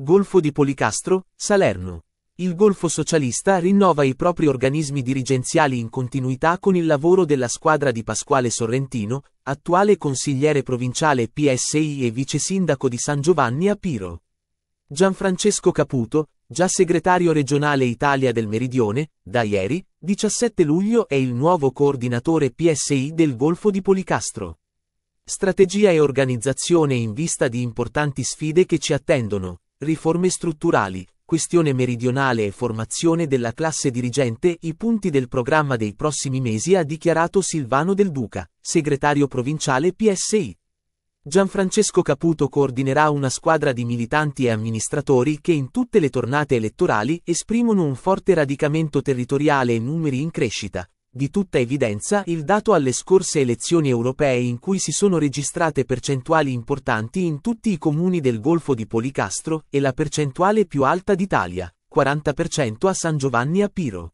Golfo di Policastro, Salerno. Il Golfo Socialista rinnova i propri organismi dirigenziali in continuità con il lavoro della squadra di Pasquale Sorrentino, attuale consigliere provinciale PSI e vice sindaco di San Giovanni a Piro. Gianfrancesco Caputo, già segretario regionale Italia del Meridione, da ieri, 17 luglio è il nuovo coordinatore PSI del Golfo di Policastro. Strategia e organizzazione in vista di importanti sfide che ci attendono. Riforme strutturali, questione meridionale e formazione della classe dirigente i punti del programma dei prossimi mesi ha dichiarato Silvano Del Duca, segretario provinciale PSI. Gianfrancesco Caputo coordinerà una squadra di militanti e amministratori che in tutte le tornate elettorali esprimono un forte radicamento territoriale e numeri in crescita, di tutta evidenza il dato alle scorse elezioni europee in cui si sono registrate percentuali importanti in tutti i comuni del Golfo di Policastro e la percentuale più alta d'Italia, 40% a San Giovanni a Piro.